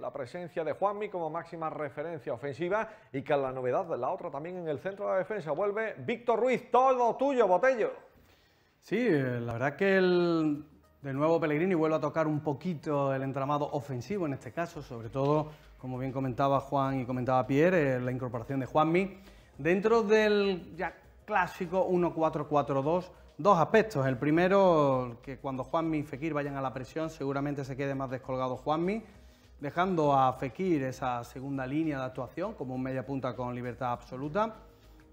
la presencia de Juanmi como máxima referencia ofensiva y que la novedad de la otra también en el centro de la defensa vuelve Víctor Ruiz, todo tuyo, Botello. Sí, eh, la verdad que el, de nuevo Pellegrini vuelve a tocar un poquito el entramado ofensivo en este caso, sobre todo, como bien comentaba Juan y comentaba Pierre, eh, la incorporación de Juanmi. Dentro del ya clásico 1-4-4-2, dos aspectos. El primero, que cuando Juanmi y Fekir vayan a la presión, seguramente se quede más descolgado Juanmi, dejando a Fekir esa segunda línea de actuación como un media punta con libertad absoluta.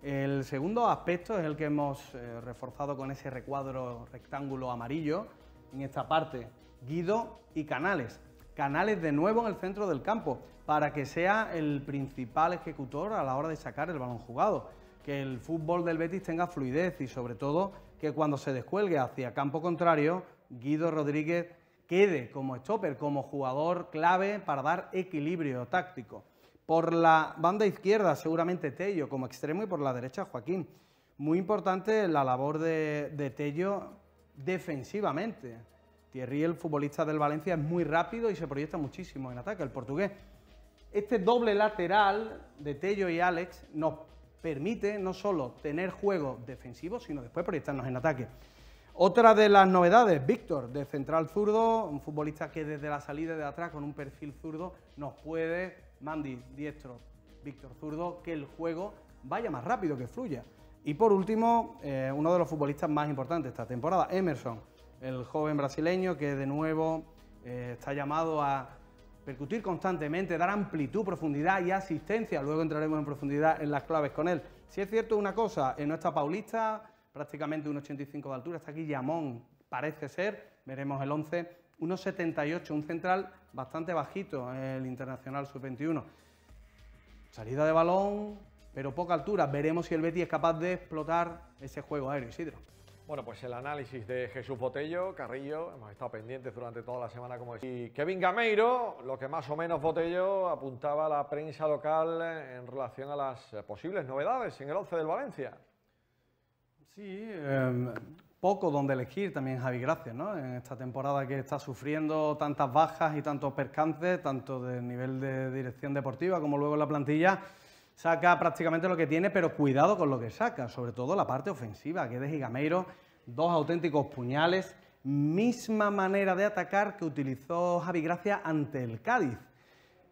El segundo aspecto es el que hemos eh, reforzado con ese recuadro rectángulo amarillo. En esta parte, Guido y Canales. Canales de nuevo en el centro del campo para que sea el principal ejecutor a la hora de sacar el balón jugado. Que el fútbol del Betis tenga fluidez y sobre todo que cuando se descuelgue hacia campo contrario, Guido Rodríguez quede como stopper, como jugador clave para dar equilibrio táctico. Por la banda izquierda, seguramente Tello como extremo y por la derecha Joaquín. Muy importante la labor de, Tello defensivamente. Thierry, el futbolista del Valencia, es muy rápido y se proyecta muchísimo en ataque, el portugués. Este doble lateral de Tello y Alex nos permite no solo tener juego defensivo, sino después proyectarnos en ataque. Otra de las novedades, Víctor, de central zurdo, un futbolista que desde la salida de atrás con un perfil zurdo nos puede, Mandy, diestro, Víctor zurdo, que el juego vaya más rápido, que fluya. Y por último, eh, uno de los futbolistas más importantes esta temporada, Emerson, el joven brasileño que de nuevo eh, está llamado a percutir constantemente, dar amplitud, profundidad y asistencia. Luego entraremos en profundidad en las claves con él. Si es cierto una cosa, en nuestra Paulista, prácticamente un 85 de altura, está aquí Yamón, parece ser, veremos el 11, 1'78, un central bastante bajito, el Internacional Sub-21. Salida de balón, pero poca altura, veremos si el Betis es capaz de explotar ese juego aéreo, Isidro. Bueno, pues el análisis de Jesús Botello, Carrillo, hemos estado pendientes durante toda la semana, como decía. Y Kevin Gameiro, lo que más o menos Botello apuntaba a la prensa local en relación a las posibles novedades en el 11 del Valencia. Sí, em, poco donde elegir también Javi Gracia, ¿no? En esta temporada que está sufriendo tantas bajas y tantos percances, tanto del nivel de dirección deportiva como luego en la plantilla, saca prácticamente lo que tiene, pero cuidado con lo que saca, sobre todo la parte ofensiva, que es de Gigameiro, dos auténticos puñales, misma manera de atacar que utilizó Javi Gracia ante el Cádiz.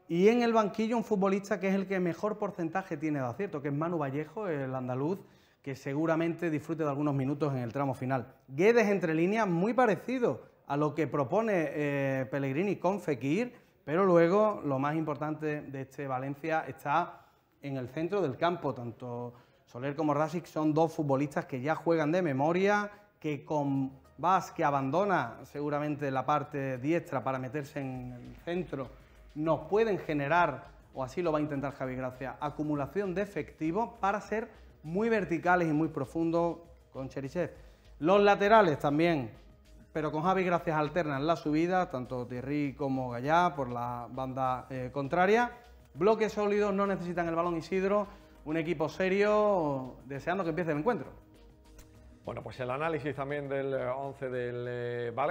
Y en el banquillo un futbolista que es el que mejor porcentaje tiene de acierto, que es Manu Vallejo, el andaluz, que seguramente disfrute de algunos minutos en el tramo final. Guedes entre líneas muy parecido a lo que propone eh, Pellegrini con Fekir, pero luego lo más importante de este Valencia está en el centro del campo, tanto Soler como Rasic son dos futbolistas que ya juegan de memoria, que con Vas, que abandona seguramente la parte diestra para meterse en el centro, nos pueden generar, o así lo va a intentar Javi Gracia, acumulación de efectivo para ser muy verticales y muy profundos con Cherichev. Los laterales también, pero con Javi Gracias en la subida, tanto Thierry como Gallá por la banda eh, contraria. Bloques sólidos, no necesitan el balón Isidro, un equipo serio deseando que empiece el encuentro. Bueno, pues el análisis también del 11 del eh,